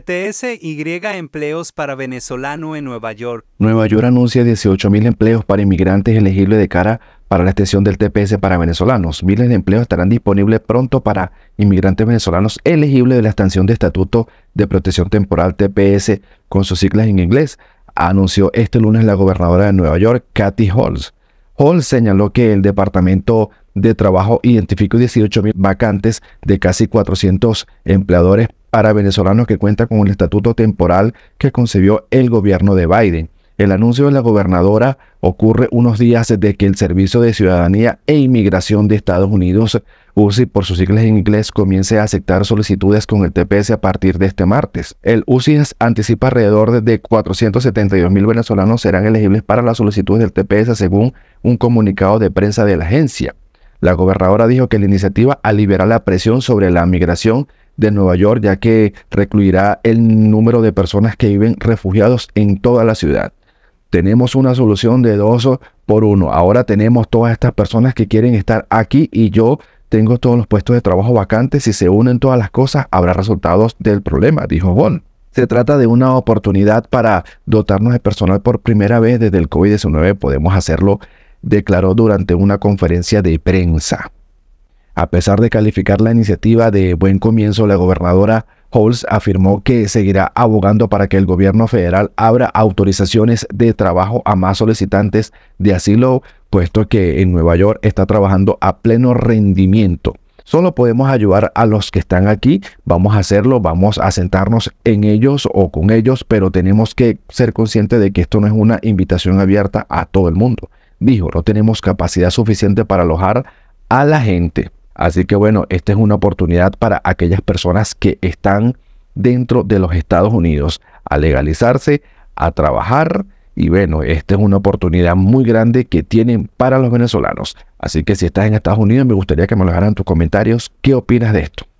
PTS Y empleos para venezolano en Nueva York. Nueva York anuncia 18.000 empleos para inmigrantes elegibles de cara para la extensión del TPS para venezolanos. Miles de empleos estarán disponibles pronto para inmigrantes venezolanos elegibles de la extensión de Estatuto de Protección Temporal TPS con sus siglas en inglés, anunció este lunes la gobernadora de Nueva York, Kathy Holmes. Holmes señaló que el Departamento de Trabajo identificó 18.000 vacantes de casi 400 empleadores para venezolanos que cuenta con el estatuto temporal que concebió el gobierno de Biden. El anuncio de la gobernadora ocurre unos días de que el Servicio de Ciudadanía e Inmigración de Estados Unidos, UCI por sus siglas en inglés, comience a aceptar solicitudes con el TPS a partir de este martes. El UCI anticipa alrededor de 472 mil venezolanos serán elegibles para las solicitudes del TPS según un comunicado de prensa de la agencia. La gobernadora dijo que la iniciativa aliviará la presión sobre la migración de Nueva York, ya que recluirá el número de personas que viven refugiados en toda la ciudad. Tenemos una solución de dos por uno. Ahora tenemos todas estas personas que quieren estar aquí y yo tengo todos los puestos de trabajo vacantes. Si se unen todas las cosas, habrá resultados del problema, dijo Bond. Se trata de una oportunidad para dotarnos de personal por primera vez desde el COVID-19. Podemos hacerlo, declaró durante una conferencia de prensa. A pesar de calificar la iniciativa de buen comienzo, la gobernadora Holz afirmó que seguirá abogando para que el gobierno federal abra autorizaciones de trabajo a más solicitantes de asilo, puesto que en Nueva York está trabajando a pleno rendimiento. Solo podemos ayudar a los que están aquí, vamos a hacerlo, vamos a sentarnos en ellos o con ellos, pero tenemos que ser conscientes de que esto no es una invitación abierta a todo el mundo. Dijo, no tenemos capacidad suficiente para alojar a la gente. Así que bueno, esta es una oportunidad para aquellas personas que están dentro de los Estados Unidos a legalizarse, a trabajar. Y bueno, esta es una oportunidad muy grande que tienen para los venezolanos. Así que si estás en Estados Unidos, me gustaría que me lo dejaran tus comentarios. ¿Qué opinas de esto?